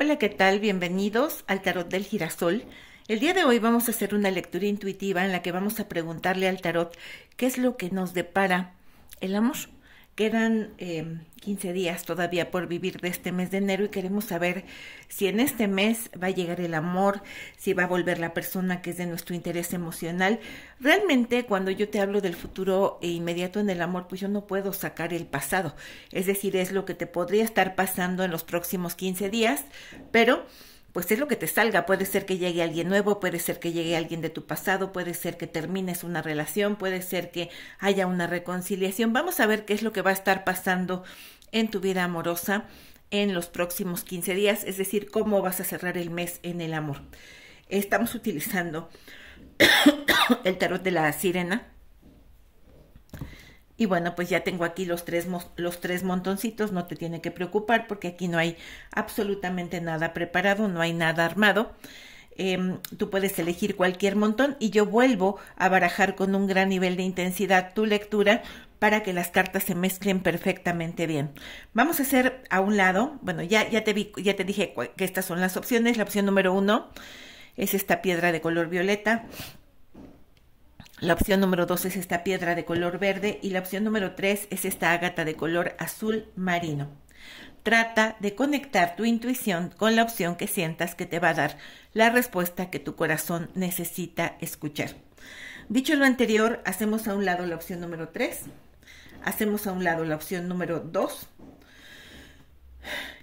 Hola, ¿qué tal? Bienvenidos al Tarot del Girasol. El día de hoy vamos a hacer una lectura intuitiva en la que vamos a preguntarle al tarot qué es lo que nos depara el amor. Quedan em, quince 15 días todavía por vivir de este mes de enero y queremos saber si en este mes va a llegar el amor, si va a volver la persona que es de nuestro interés emocional. Realmente cuando yo te hablo del futuro e inmediato en el amor, pues yo no puedo sacar el pasado. Es decir, es lo que te podría estar pasando en los próximos 15 días, pero pues es lo que te salga. Puede ser que llegue alguien nuevo, puede ser que llegue alguien de tu pasado, puede ser que termines una relación, puede ser que haya una reconciliación. Vamos a ver qué es lo que va a estar pasando en tu vida amorosa en los próximos 15 días, es decir, cómo vas a cerrar el mes en el amor. Estamos utilizando el tarot de la sirena y bueno, pues ya tengo aquí los tres, los tres montoncitos, no te tiene que preocupar porque aquí no hay absolutamente nada preparado, no hay nada armado. Em, tú puedes elegir cualquier montón y yo vuelvo a barajar con un gran nivel de intensidad tu lectura para que las cartas se mezclen perfectamente bien. Vamos a hacer a un lado, bueno, ya, ya, te, vi, ya te dije que estas son las opciones. La opción número uno es esta piedra de color violeta. La opción número 2 es esta piedra de color verde y la opción número 3 es esta ágata de color azul marino. Trata de conectar tu intuición con la opción que sientas que te va a dar la respuesta que tu corazón necesita escuchar. Dicho lo anterior, hacemos a un lado la opción número 3, hacemos a un lado la opción número 2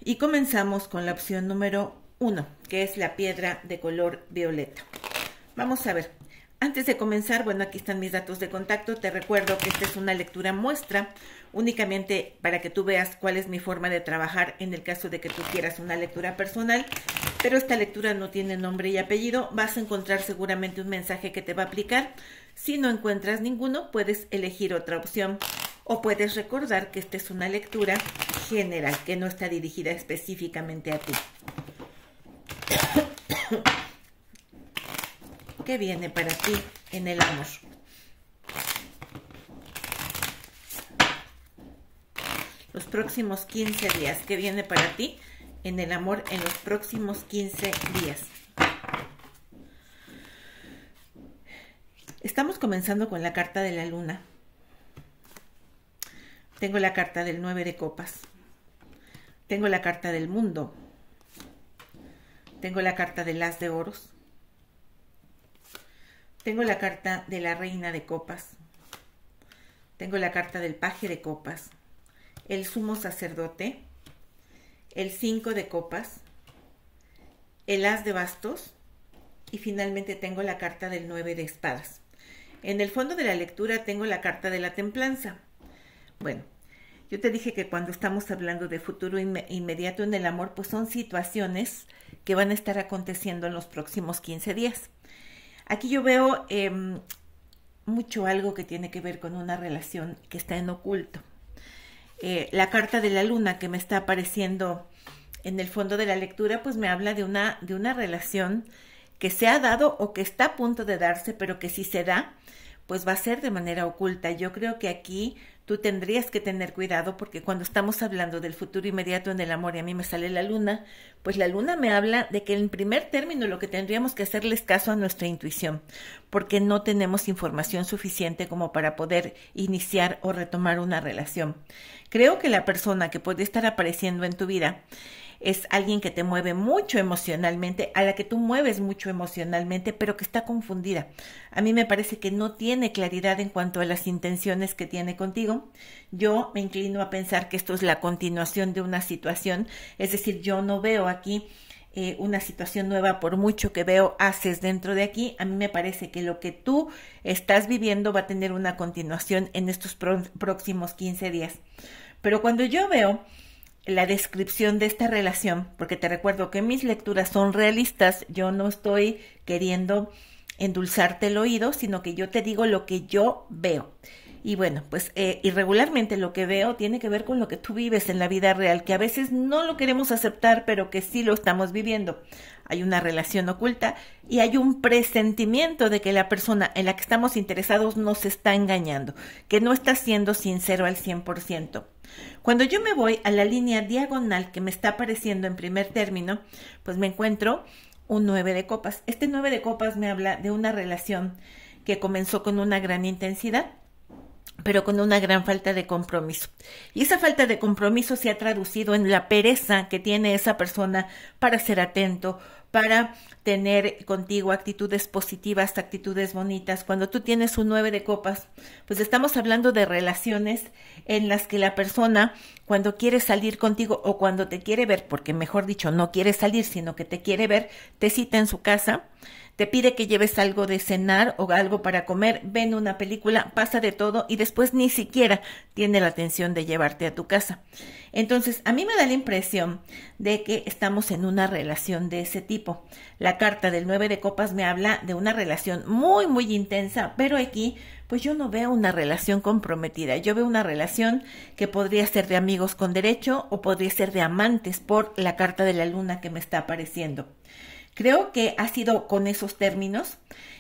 y comenzamos con la opción número 1, que es la piedra de color violeta. Vamos a ver, antes de comenzar, bueno, aquí están mis datos de contacto. Te recuerdo que esta es una lectura muestra, únicamente para que tú veas cuál es mi forma de trabajar en el caso de que tú quieras una lectura personal. Pero esta lectura no tiene nombre y apellido. Vas a encontrar seguramente un mensaje que te va a aplicar. Si no encuentras ninguno, puedes elegir otra opción. O puedes recordar que esta es una lectura general, que no está dirigida específicamente a ti. Qué viene para ti en el amor. Los próximos 15 días, Qué viene para ti en el amor en los próximos 15 días. Estamos comenzando con la carta de la luna. Tengo la carta del 9 de copas. Tengo la carta del mundo. Tengo la carta del as de oros. Tengo la carta de la reina de copas. Tengo la carta del paje de copas. El sumo sacerdote. El cinco de copas. El as de bastos. Y finalmente tengo la carta del nueve de espadas. En el fondo de la lectura tengo la carta de la templanza. Bueno, yo te dije que cuando estamos hablando de futuro inmediato en el amor, pues son situaciones que van a estar aconteciendo en los próximos 15 días. Aquí yo veo em, mucho algo que tiene que ver con una relación que está en oculto. Eh, la carta de la luna que me está apareciendo en el fondo de la lectura, pues me habla de una, de una relación que se ha dado o que está a punto de darse, pero que si se da, pues va a ser de manera oculta. Yo creo que aquí tú tendrías que tener cuidado porque cuando estamos hablando del futuro inmediato en el amor y a mí me sale la luna, pues la luna me habla de que en primer término lo que tendríamos que es caso a nuestra intuición, porque no tenemos información suficiente como para poder iniciar o retomar una relación. Creo que la persona que puede estar apareciendo en tu vida es alguien que te mueve mucho emocionalmente, a la que tú mueves mucho emocionalmente, pero que está confundida. A mí me parece que no tiene claridad en cuanto a las intenciones que tiene contigo. Yo me inclino a pensar que esto es la continuación de una situación, es decir, yo no veo aquí eh, una situación nueva por mucho que veo haces dentro de aquí, a mí me parece que lo que tú estás viviendo va a tener una continuación en estos próximos 15 días. Pero cuando yo veo la descripción de esta relación, porque te recuerdo que mis lecturas son realistas, yo no estoy queriendo endulzarte el oído, sino que yo te digo lo que yo veo. Y bueno, pues eh, irregularmente lo que veo tiene que ver con lo que tú vives en la vida real, que a veces no lo queremos aceptar, pero que sí lo estamos viviendo. Hay una relación oculta y hay un presentimiento de que la persona en la que estamos interesados nos está engañando, que no está siendo sincero al 100%. Cuando yo me voy a la línea diagonal que me está apareciendo en primer término, pues me encuentro un nueve de copas. Este 9 de copas me habla de una relación que comenzó con una gran intensidad pero con una gran falta de compromiso. Y esa falta de compromiso se ha traducido en la pereza que tiene esa persona para ser atento, para tener contigo actitudes positivas, actitudes bonitas. Cuando tú tienes un nueve de copas, pues estamos hablando de relaciones en las que la persona, cuando quiere salir contigo o cuando te quiere ver, porque mejor dicho, no quiere salir, sino que te quiere ver, te cita en su casa te pide que lleves algo de cenar o algo para comer, ven una película, pasa de todo y después ni siquiera tiene la atención de llevarte a tu casa. Entonces, a mí me da la impresión de que estamos en una relación de ese tipo. La carta del 9 de copas me habla de una relación muy, muy intensa, pero aquí pues yo no veo una relación comprometida, yo veo una relación que podría ser de amigos con derecho o podría ser de amantes por la carta de la luna que me está apareciendo. Creo que ha sido con esos términos.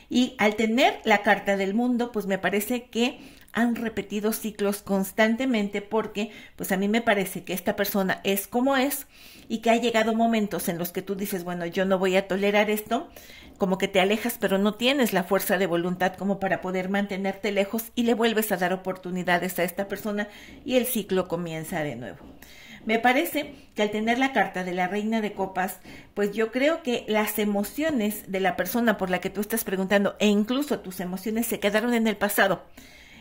Y al tener la carta del mundo, pues me parece que han repetido ciclos constantemente porque pues a mí me parece que esta persona es como es y que ha llegado momentos en los que tú dices, bueno, yo no voy a tolerar esto, como que te alejas pero no tienes la fuerza de voluntad como para poder mantenerte lejos y le vuelves a dar oportunidades a esta persona y el ciclo comienza de nuevo. Me parece que al tener la carta de la reina de copas, pues yo creo que las emociones de la persona por la que tú estás preguntando e incluso tus emociones se quedaron en el pasado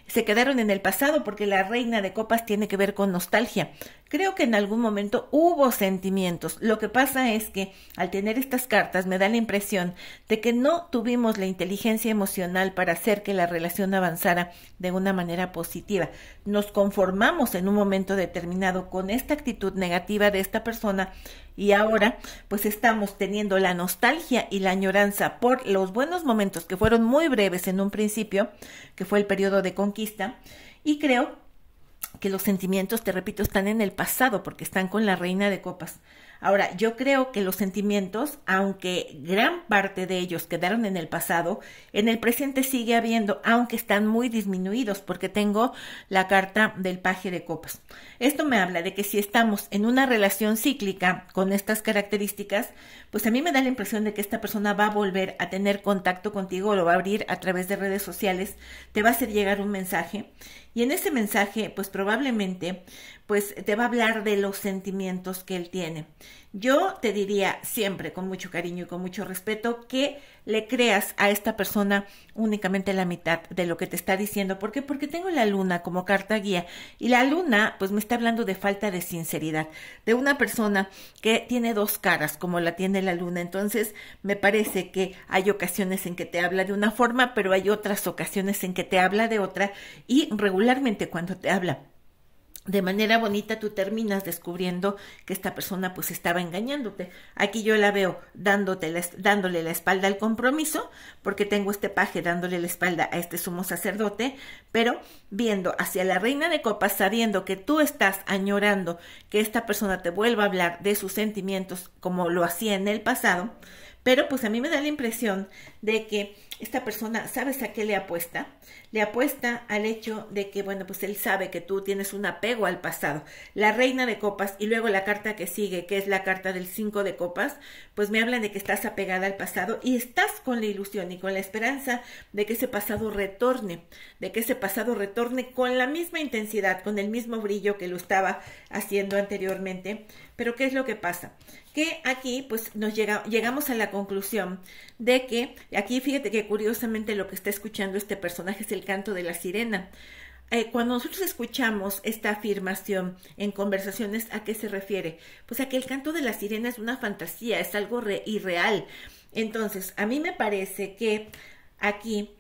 se quedaron en el pasado porque la reina de copas tiene que ver con nostalgia, Creo que en algún momento hubo sentimientos. Lo que pasa es que al tener estas cartas me da la impresión de que no tuvimos la inteligencia emocional para hacer que la relación avanzara de una manera positiva. Nos conformamos en un momento determinado con esta actitud negativa de esta persona y ahora pues estamos teniendo la nostalgia y la añoranza por los buenos momentos que fueron muy breves en un principio, que fue el periodo de conquista, y creo que los sentimientos, te repito, están en el pasado porque están con la reina de copas. Ahora, yo creo que los sentimientos, aunque gran parte de ellos quedaron en el pasado, en el presente sigue habiendo, aunque están muy disminuidos, porque tengo la carta del paje de copas. Esto me habla de que si estamos en una relación cíclica con estas características, pues a mí me da la impresión de que esta persona va a volver a tener contacto contigo, lo va a abrir a través de redes sociales, te va a hacer llegar un mensaje y en ese mensaje, pues probablemente pues te va a hablar de los sentimientos que él tiene. Yo te diría siempre, con mucho cariño y con mucho respeto, que le creas a esta persona únicamente la mitad de lo que te está diciendo. ¿Por qué? Porque tengo la luna como carta guía y la luna pues me está hablando de falta de sinceridad, de una persona que tiene dos caras como la tiene la luna. Entonces me parece que hay ocasiones en que te habla de una forma, pero hay otras ocasiones en que te habla de otra y regularmente cuando te habla de manera bonita tú terminas descubriendo que esta persona pues estaba engañándote. Aquí yo la veo dándole la espalda al compromiso, porque tengo este paje dándole la espalda a este sumo sacerdote, pero viendo hacia la reina de copas, sabiendo que tú estás añorando que esta persona te vuelva a hablar de sus sentimientos como lo hacía en el pasado, pero pues a mí me da la impresión de que esta persona, ¿sabes a qué le apuesta? Le apuesta al hecho de que, bueno, pues él sabe que tú tienes un apego al pasado. La reina de copas y luego la carta que sigue, que es la carta del 5 de copas, pues me hablan de que estás apegada al pasado y estás con la ilusión y con la esperanza de que ese pasado retorne, de que ese pasado retorne con la misma intensidad, con el mismo brillo que lo estaba haciendo anteriormente. Pero ¿qué es lo que pasa? Que aquí pues nos llega, llegamos a la conclusión de que aquí fíjate que curiosamente lo que está escuchando este personaje es el canto de la sirena. Eh, cuando nosotros escuchamos esta afirmación en conversaciones, ¿a qué se refiere? Pues a que el canto de la sirena es una fantasía, es algo irreal. Entonces, a mí me parece que aquí,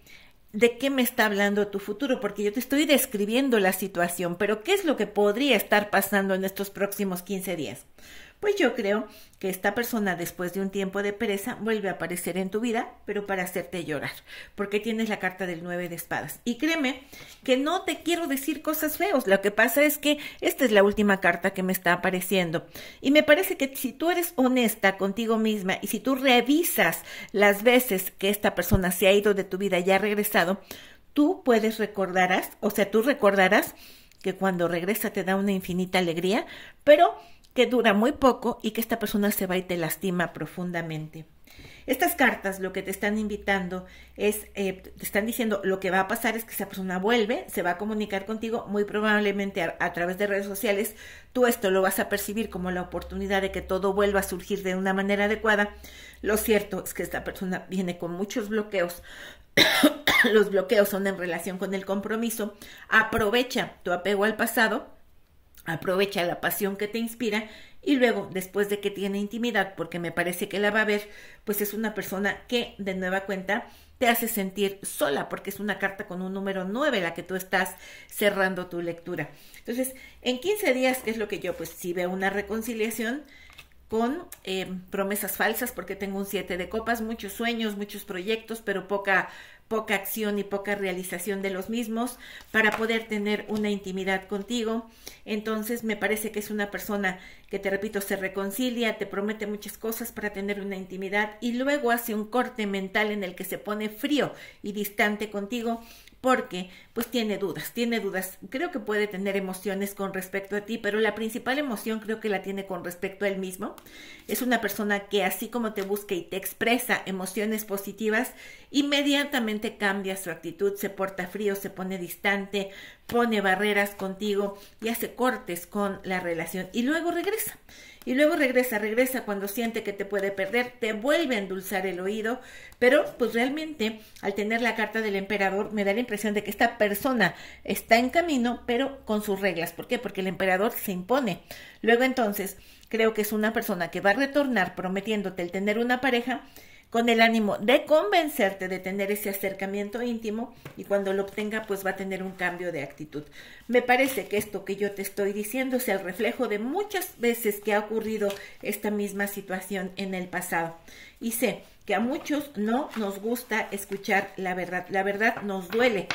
¿de qué me está hablando tu futuro? Porque yo te estoy describiendo la situación, pero ¿qué es lo que podría estar pasando en estos próximos 15 días? Pues yo creo que esta persona después de un tiempo de pereza vuelve a aparecer en tu vida, pero para hacerte llorar, porque tienes la carta del nueve de espadas. Y créeme que no te quiero decir cosas feos, lo que pasa es que esta es la última carta que me está apareciendo. Y me parece que si tú eres honesta contigo misma y si tú revisas las veces que esta persona se ha ido de tu vida y ha regresado, tú puedes recordarás, o sea, tú recordarás que cuando regresa te da una infinita alegría, pero que dura muy poco y que esta persona se va y te lastima profundamente. Estas cartas lo que te están invitando es, eh, te están diciendo lo que va a pasar es que esa persona vuelve, se va a comunicar contigo, muy probablemente a, través de redes sociales, tú esto lo vas a percibir como la oportunidad de que todo vuelva a surgir de una manera adecuada. Lo cierto es que esta persona viene con muchos bloqueos. Los bloqueos son en relación con el compromiso. Aprovecha tu apego al pasado aprovecha la pasión que te inspira y luego, después de que tiene intimidad, porque me parece que la va a ver, pues es una persona que de nueva cuenta te hace sentir sola, porque es una carta con un número 9 la que tú estás cerrando tu lectura. Entonces, en 15 días, es lo que yo? Pues sí veo una reconciliación con eh, promesas falsas, porque tengo un siete de copas, muchos sueños, muchos proyectos, pero poca poca acción y poca realización de los mismos para poder tener una intimidad contigo. Entonces me parece que es una persona que, te repito, se reconcilia, te promete muchas cosas para tener una intimidad y luego hace un corte mental en el que se pone frío y distante contigo porque pues tiene dudas, tiene dudas. Creo que puede tener emociones con respecto a ti, pero la principal emoción creo que la tiene con respecto a él mismo. Es una persona que así como te busca y te expresa emociones positivas, inmediatamente cambia su actitud, se porta frío, se pone distante, pone barreras contigo y hace cortes con la relación y luego regresa y luego regresa, regresa cuando siente que te puede perder, te vuelve a endulzar el oído, pero pues realmente al tener la carta del emperador me da la impresión de que esta persona está en camino, pero con sus reglas. ¿Por qué? Porque el emperador se impone. Luego entonces creo que es una persona que va a retornar prometiéndote el tener una pareja con el ánimo de convencerte de tener ese acercamiento íntimo y cuando lo obtenga pues va a tener un cambio de actitud. Me parece que esto que yo te estoy diciendo es el reflejo de muchas veces que ha ocurrido esta misma situación en el pasado. Y sé que a muchos no nos gusta escuchar la verdad, la verdad nos duele.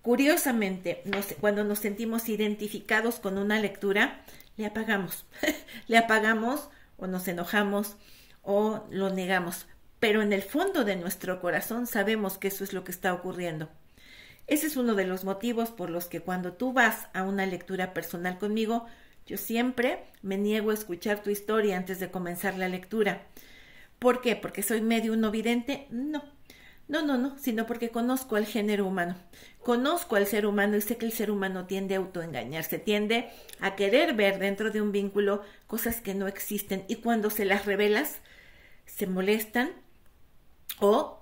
Curiosamente, cuando nos sentimos identificados con una lectura, le apagamos, le apagamos o nos enojamos o lo negamos pero en el fondo de nuestro corazón sabemos que eso es lo que está ocurriendo. Ese es uno de los motivos por los que cuando tú vas a una lectura personal conmigo, yo siempre me niego a escuchar tu historia antes de comenzar la lectura. ¿Por qué? ¿Porque soy medio no vidente? No. No, no, no, sino porque conozco al género humano. Conozco al ser humano y sé que el ser humano tiende a autoengañarse, tiende a querer ver dentro de un vínculo cosas que no existen y cuando se las revelas, se molestan, o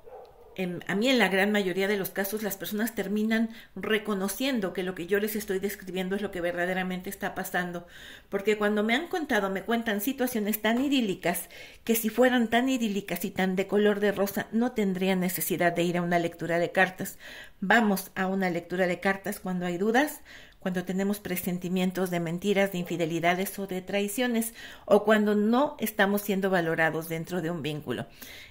a mí en la gran mayoría de los casos las personas terminan reconociendo que lo que yo les estoy describiendo es lo que verdaderamente está pasando, porque cuando me han contado me cuentan situaciones tan idílicas que si fueran tan idílicas y tan de color de rosa no tendría necesidad de ir a una lectura de cartas. Vamos a una lectura de cartas cuando hay dudas, cuando tenemos presentimientos de mentiras, de infidelidades o de traiciones, o cuando no estamos siendo valorados dentro de un vínculo.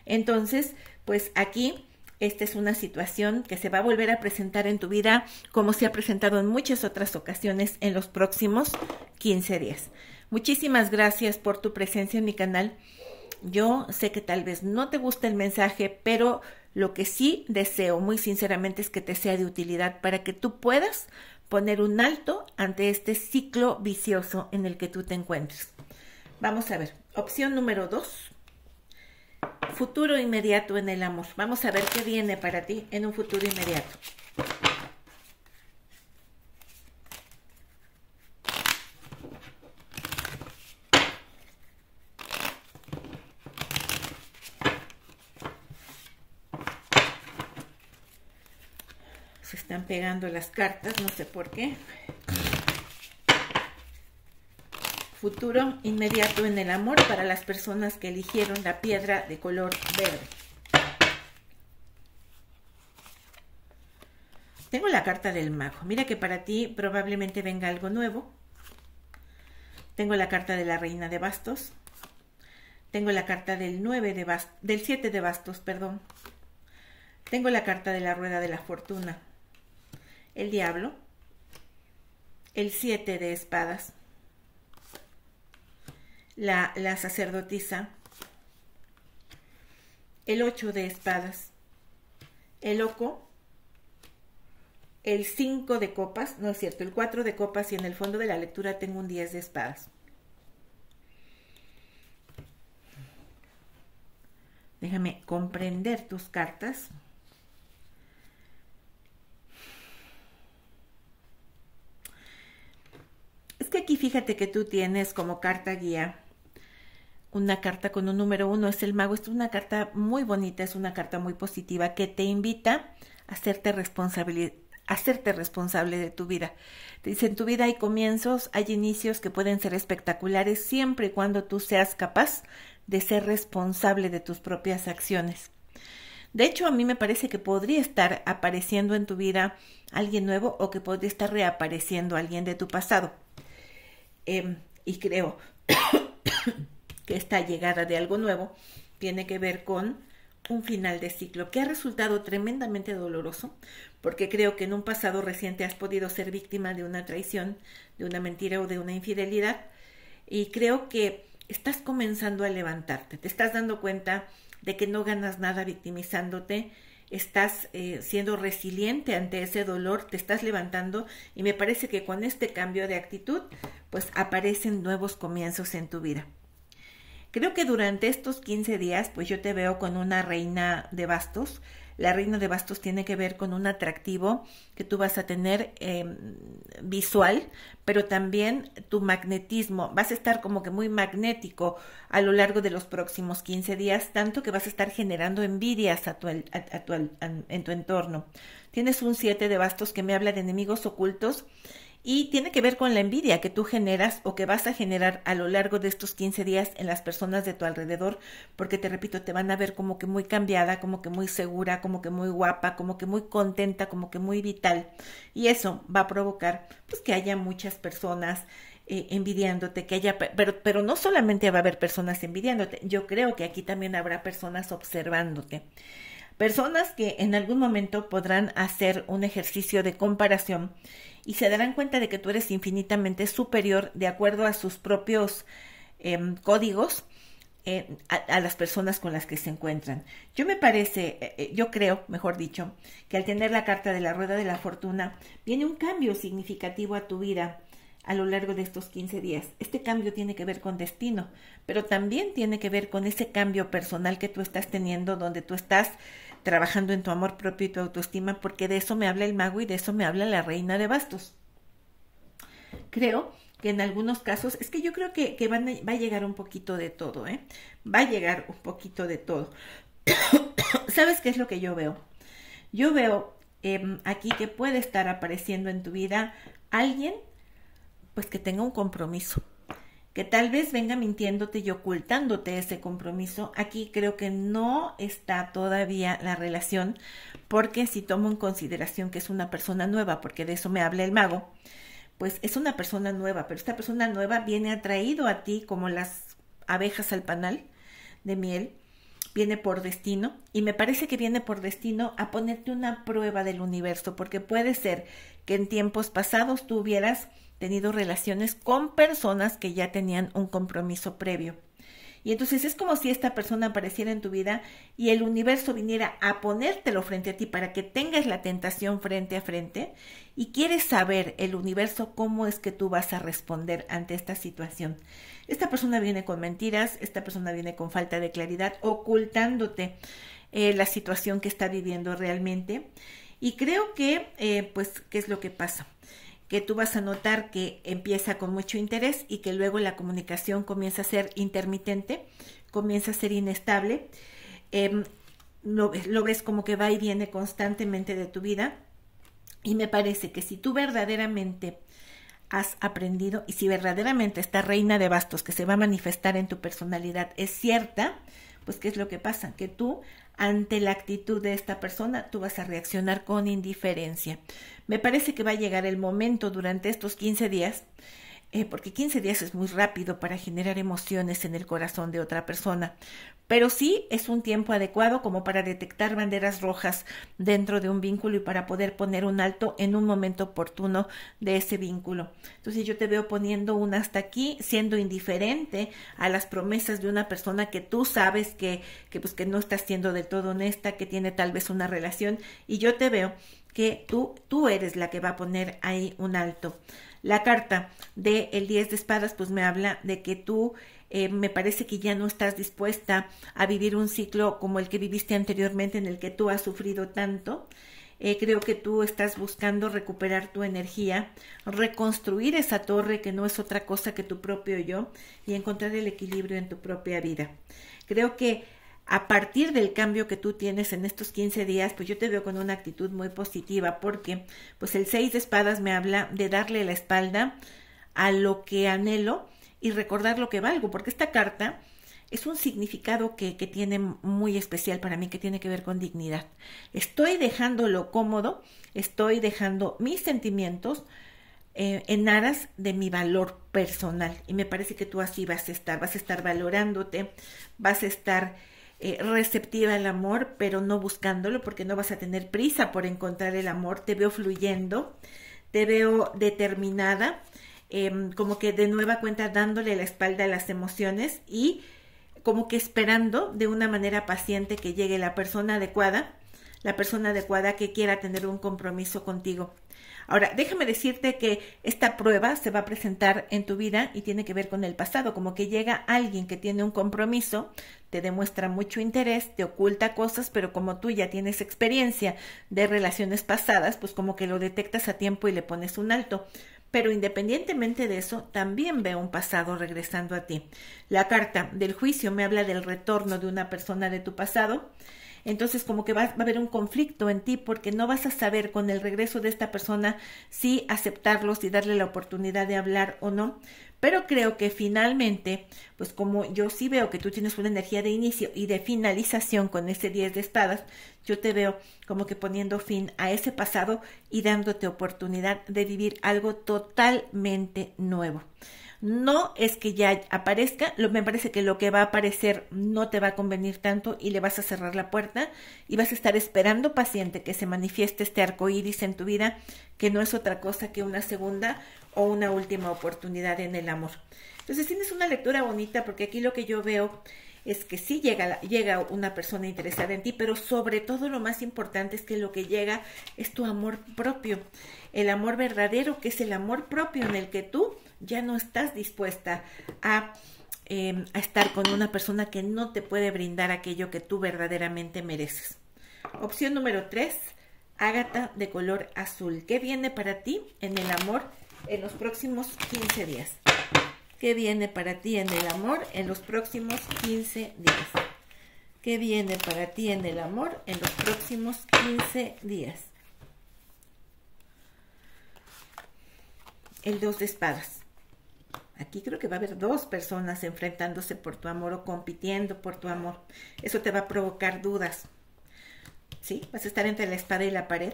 Entonces, pues aquí esta es una situación que se va a volver a presentar en tu vida como se ha presentado en muchas otras ocasiones en los próximos 15 días. Muchísimas gracias por tu presencia en mi canal. Yo sé que tal vez no te gusta el mensaje, pero lo que sí deseo muy sinceramente es que te sea de utilidad para que tú puedas poner un alto ante este ciclo vicioso en el que tú te encuentres. Vamos a ver, opción número dos. futuro inmediato en el amor. Vamos a ver qué viene para ti en un futuro inmediato. pegando las cartas, no sé por qué. Futuro inmediato en el amor para las personas que eligieron la piedra de color verde. Tengo la carta del mago. Mira que para ti probablemente venga algo nuevo. Tengo la carta de la reina de bastos. Tengo la carta del 9 de bastos, del 7 de bastos, perdón. Tengo la carta de la rueda de la fortuna el diablo, el siete de espadas, la, sacerdotisa, el ocho de espadas, el loco, el cinco de copas, no es cierto, el cuatro de copas y en el fondo de la lectura tengo un diez de espadas. Déjame comprender tus cartas. que aquí fíjate que tú tienes como carta guía una carta con un número uno, es el mago. es una carta muy bonita, es una carta muy positiva que te invita a hacerte responsable de tu vida. dice, en tu vida hay comienzos, hay inicios que pueden ser espectaculares siempre y cuando tú seas capaz de ser responsable de tus propias acciones. De hecho, a mí me parece que podría estar apareciendo en tu vida alguien nuevo o que podría estar reapareciendo alguien de tu pasado. Em, y creo que esta llegada de algo nuevo tiene que ver con un final de ciclo que ha resultado tremendamente doloroso, porque creo que en un pasado reciente has podido ser víctima de una traición, de una mentira o de una infidelidad, y creo que estás comenzando a levantarte, te estás dando cuenta de que no ganas nada victimizándote estás eh, siendo resiliente ante ese dolor, te estás levantando y me parece que con este cambio de actitud, pues aparecen nuevos comienzos en tu vida. Creo que durante estos 15 días, pues yo te veo con una reina de bastos la reina de bastos tiene que ver con un atractivo que tú vas a tener em, visual, pero también tu magnetismo. Vas a estar como que muy magnético a lo largo de los próximos 15 días, tanto que vas a estar generando envidias a tu, en tu entorno. Tienes un 7 de bastos que me habla de enemigos ocultos y tiene que ver con la envidia que tú generas o que vas a generar a lo largo de estos 15 días en las personas de tu alrededor, porque te repito, te van a ver como que muy cambiada, como que muy segura, como que muy guapa, como que muy contenta, como que muy vital. Y eso va a provocar pues que haya muchas personas eh, envidiándote, que haya, pero, pero no solamente va a haber personas envidiándote, yo creo que aquí también habrá personas observándote. Personas que en algún momento podrán hacer un ejercicio de comparación y se darán cuenta de que tú eres infinitamente superior de acuerdo a sus propios em, códigos eh, a, las personas con las que se encuentran. Yo me parece, eh, eh, yo creo, mejor dicho, que al tener la carta de la rueda de la fortuna, viene un cambio significativo a tu vida a lo largo de estos 15 días. Este cambio tiene que ver con destino, pero también tiene que ver con ese cambio personal que tú estás teniendo, donde tú estás trabajando en tu amor propio y tu autoestima, porque de eso me habla el mago y de eso me habla la reina de bastos. Creo que en algunos casos, es que yo creo que, va a llegar un poquito de todo, ¿eh? Va a llegar un poquito de todo. ¿Sabes qué es lo que yo veo? Yo veo em, aquí que puede estar apareciendo en tu vida alguien, pues que tenga un compromiso, que tal vez venga mintiéndote y ocultándote ese compromiso. Aquí creo que no está todavía la relación, porque si tomo en consideración que es una persona nueva, porque de eso me habla el mago, pues es una persona nueva, pero esta persona nueva viene atraído a ti como las abejas al panal de miel, viene por destino y me parece que viene por destino a ponerte una prueba del universo, porque puede ser que en tiempos pasados tú hubieras tenido relaciones con personas que ya tenían un compromiso previo. Y entonces es como si esta persona apareciera en tu vida y el universo viniera a ponértelo frente a ti para que tengas la tentación frente a frente y quieres saber el universo cómo es que tú vas a responder ante esta situación. Esta persona viene con mentiras, esta persona viene con falta de claridad, ocultándote eh, la situación que está viviendo realmente. Y creo que, eh, pues, ¿qué es lo que pasa? que tú vas a notar que empieza con mucho interés y que luego la comunicación comienza a ser intermitente, comienza a ser inestable. Em, lo, lo ves como que va y viene constantemente de tu vida. Y me parece que si tú verdaderamente has aprendido y si verdaderamente esta reina de bastos que se va a manifestar en tu personalidad es cierta, pues ¿qué es lo que pasa? Que tú ante la actitud de esta persona, tú vas a reaccionar con indiferencia. Me parece que va a llegar el momento durante estos 15 días, eh, porque 15 días es muy rápido para generar emociones en el corazón de otra persona pero sí es un tiempo adecuado como para detectar banderas rojas dentro de un vínculo y para poder poner un alto en un momento oportuno de ese vínculo. Entonces yo te veo poniendo un hasta aquí, siendo indiferente a las promesas de una persona que tú sabes que, que, pues, que no estás siendo del todo honesta, que tiene tal vez una relación y yo te veo que tú, tú eres la que va a poner ahí un alto. La carta de el 10 de espadas pues me habla de que tú eh, me parece que ya no estás dispuesta a vivir un ciclo como el que viviste anteriormente en el que tú has sufrido tanto. Eh, creo que tú estás buscando recuperar tu energía, reconstruir esa torre que no es otra cosa que tu propio yo y encontrar el equilibrio en tu propia vida. Creo que a partir del cambio que tú tienes en estos 15 días, pues yo te veo con una actitud muy positiva porque pues el 6 de espadas me habla de darle la espalda a lo que anhelo y recordar lo que valgo, porque esta carta es un significado que, tiene muy especial para mí, que tiene que ver con dignidad. Estoy dejando lo cómodo, estoy dejando mis sentimientos eh, en aras de mi valor personal. Y me parece que tú así vas a estar, vas a estar valorándote, vas a estar eh, receptiva al amor, pero no buscándolo porque no vas a tener prisa por encontrar el amor. Te veo fluyendo, te veo determinada Em, como que de nueva cuenta dándole la espalda a las emociones y como que esperando de una manera paciente que llegue la persona adecuada, la persona adecuada que quiera tener un compromiso contigo. Ahora, déjame decirte que esta prueba se va a presentar en tu vida y tiene que ver con el pasado, como que llega alguien que tiene un compromiso, te demuestra mucho interés, te oculta cosas, pero como tú ya tienes experiencia de relaciones pasadas, pues como que lo detectas a tiempo y le pones un alto. Pero independientemente de eso, también veo un pasado regresando a ti. La carta del juicio me habla del retorno de una persona de tu pasado. Entonces como que va, a haber un conflicto en ti porque no vas a saber con el regreso de esta persona si aceptarlos y darle la oportunidad de hablar o no. Pero creo que finalmente, pues como yo sí veo que tú tienes una energía de inicio y de finalización con ese 10 de espadas, yo te veo como que poniendo fin a ese pasado y dándote oportunidad de vivir algo totalmente nuevo. No es que ya aparezca, me parece que lo que va a aparecer no te va a convenir tanto y le vas a cerrar la puerta y vas a estar esperando paciente que se manifieste este arco iris en tu vida, que no es otra cosa que una segunda o una última oportunidad en el amor. Entonces tienes una lectura bonita porque aquí lo que yo veo es que sí llega, llega una persona interesada en ti, pero sobre todo lo más importante es que lo que llega es tu amor propio, el amor verdadero, que es el amor propio en el que tú ya no estás dispuesta em, a, estar con una persona que no te puede brindar aquello que tú verdaderamente mereces. Opción número 3, ágata de color azul. ¿Qué viene para ti en el amor en los próximos 15 días? ¿Qué viene para ti en el amor en los próximos 15 días? ¿Qué viene para ti en el amor en los próximos 15 días? El dos de espadas. Aquí creo que va a haber dos personas enfrentándose por tu amor o compitiendo por tu amor. Eso te va a provocar dudas. ¿Sí? Vas a estar entre la espada y la pared.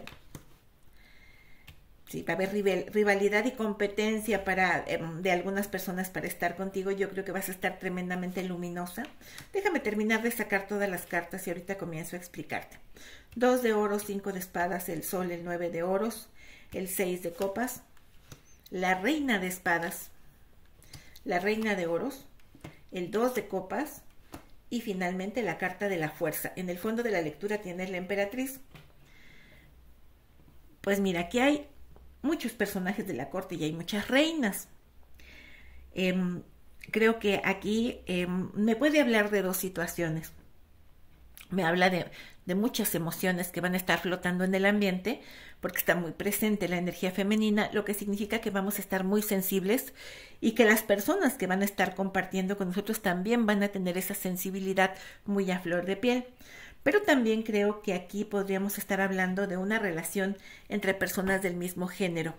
Sí, va a haber rivalidad y competencia para, em, de algunas personas para estar contigo. Yo creo que vas a estar tremendamente luminosa. Déjame terminar de sacar todas las cartas y ahorita comienzo a explicarte. Dos de oros, cinco de espadas, el sol, el nueve de oros, el seis de copas, la reina de espadas, la reina de oros, el dos de copas y finalmente la carta de la fuerza. En el fondo de la lectura tienes la emperatriz. Pues mira, aquí hay muchos personajes de la corte y hay muchas reinas. Em, creo que aquí em, me puede hablar de dos situaciones. Me habla de de muchas emociones que van a estar flotando en el ambiente, porque está muy presente la energía femenina, lo que significa que vamos a estar muy sensibles y que las personas que van a estar compartiendo con nosotros también van a tener esa sensibilidad muy a flor de piel. Pero también creo que aquí podríamos estar hablando de una relación entre personas del mismo género.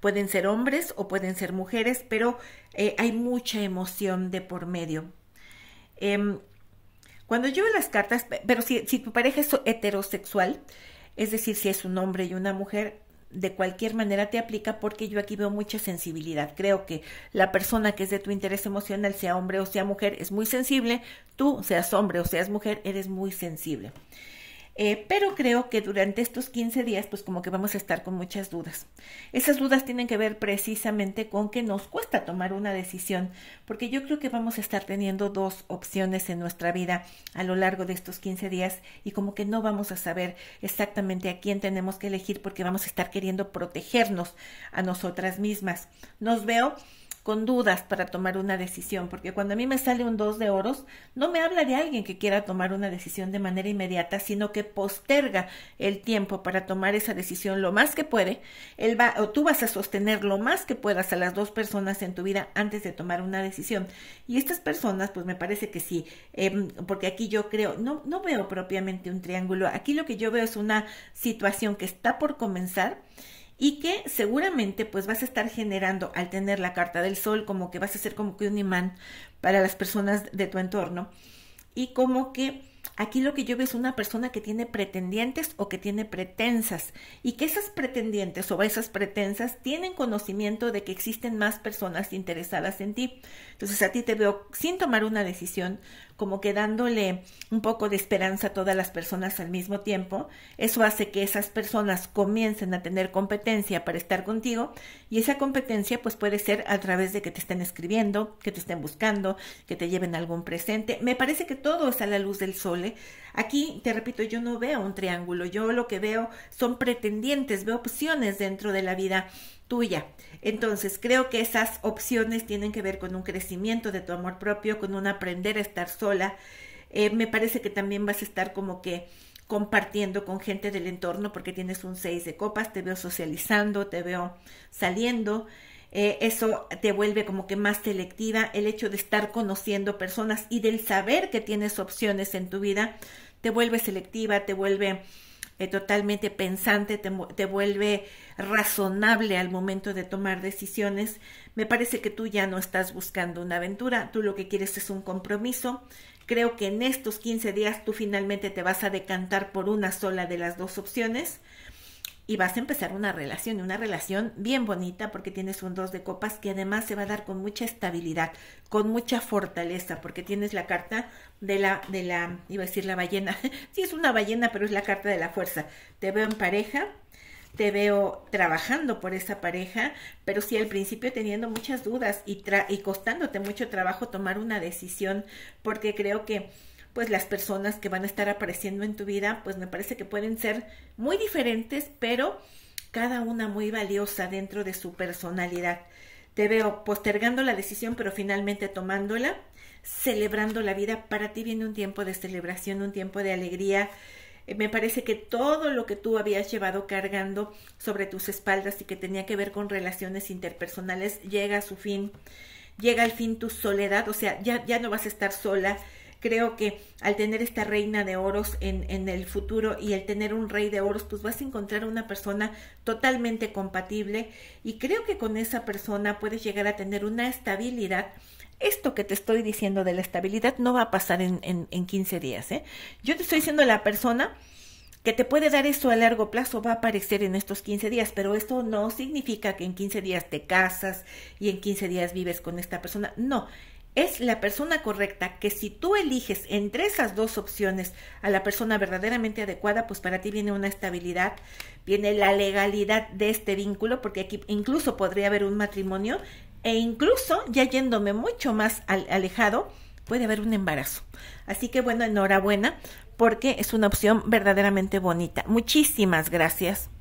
Pueden ser hombres o pueden ser mujeres, pero eh, hay mucha emoción de por medio. Em, cuando yo veo las cartas, pero si, si tu pareja es heterosexual, es decir, si es un hombre y una mujer, de cualquier manera te aplica porque yo aquí veo mucha sensibilidad. Creo que la persona que es de tu interés emocional, sea hombre o sea mujer, es muy sensible. Tú, seas hombre o seas mujer, eres muy sensible. Eh, pero creo que durante estos 15 días, pues como que vamos a estar con muchas dudas. Esas dudas tienen que ver precisamente con que nos cuesta tomar una decisión, porque yo creo que vamos a estar teniendo dos opciones en nuestra vida a lo largo de estos 15 días y como que no vamos a saber exactamente a quién tenemos que elegir porque vamos a estar queriendo protegernos a nosotras mismas. Nos veo con dudas para tomar una decisión, porque cuando a mí me sale un dos de oros, no me habla de alguien que quiera tomar una decisión de manera inmediata, sino que posterga el tiempo para tomar esa decisión lo más que puede. Él va, o tú vas a sostener lo más que puedas a las dos personas en tu vida antes de tomar una decisión. Y estas personas, pues me parece que sí, em, porque aquí yo creo, no, no veo propiamente un triángulo, aquí lo que yo veo es una situación que está por comenzar y que seguramente pues vas a estar generando al tener la carta del sol como que vas a ser como que un imán para las personas de tu entorno y como que aquí lo que yo veo es una persona que tiene pretendientes o que tiene pretensas y que esas pretendientes o esas pretensas tienen conocimiento de que existen más personas interesadas en ti. Entonces a ti te veo sin tomar una decisión como que dándole un poco de esperanza a todas las personas al mismo tiempo, eso hace que esas personas comiencen a tener competencia para estar contigo y esa competencia pues puede ser a través de que te estén escribiendo, que te estén buscando, que te lleven algún presente. Me parece que todo es a la luz del sol. ¿eh? Aquí, te repito, yo no veo un triángulo, yo lo que veo son pretendientes, veo opciones dentro de la vida tuya. Entonces, creo que esas opciones tienen que ver con un crecimiento de tu amor propio, con un aprender a estar sola. Eh, me parece que también vas a estar como que compartiendo con gente del entorno porque tienes un 6 de copas, te veo socializando, te veo saliendo. Eh, eso te vuelve como que más selectiva. El hecho de estar conociendo personas y del saber que tienes opciones en tu vida, te vuelve selectiva, te vuelve eh, totalmente pensante, te, te, vuelve razonable al momento de tomar decisiones, me parece que tú ya no estás buscando una aventura, tú lo que quieres es un compromiso. Creo que en estos 15 días tú finalmente te vas a decantar por una sola de las dos opciones y vas a empezar una relación, una relación bien bonita porque tienes un dos de copas que además se va a dar con mucha estabilidad, con mucha fortaleza, porque tienes la carta de la, de la, iba a decir la ballena, sí es una ballena, pero es la carta de la fuerza. Te veo en pareja, te veo trabajando por esa pareja, pero sí al principio teniendo muchas dudas y, y costándote mucho trabajo tomar una decisión, porque creo que pues las personas que van a estar apareciendo en tu vida, pues me parece que pueden ser muy diferentes, pero cada una muy valiosa dentro de su personalidad. Te veo postergando la decisión, pero finalmente tomándola, celebrando la vida. Para ti viene un tiempo de celebración, un tiempo de alegría. Eh, me parece que todo lo que tú habías llevado cargando sobre tus espaldas y que tenía que ver con relaciones interpersonales llega a su fin. Llega al fin tu soledad, o sea, ya, ya no vas a estar sola creo que al tener esta reina de oros en, en el futuro y al tener un rey de oros, pues vas a encontrar una persona totalmente compatible y creo que con esa persona puedes llegar a tener una estabilidad esto que te estoy diciendo de la estabilidad no va a pasar en, en, 15 días. ¿eh? Yo te estoy diciendo la persona que te puede dar eso a largo plazo va a aparecer en estos 15 días, pero esto no significa que en 15 días te casas y en 15 días vives con esta persona. No, es la persona correcta, que si tú eliges entre esas dos opciones a la persona verdaderamente adecuada, pues para ti viene una estabilidad, viene la legalidad de este vínculo, porque aquí incluso podría haber un matrimonio e incluso, ya yéndome mucho más alejado, puede haber un embarazo. Así que bueno, enhorabuena, porque es una opción verdaderamente bonita. Muchísimas gracias.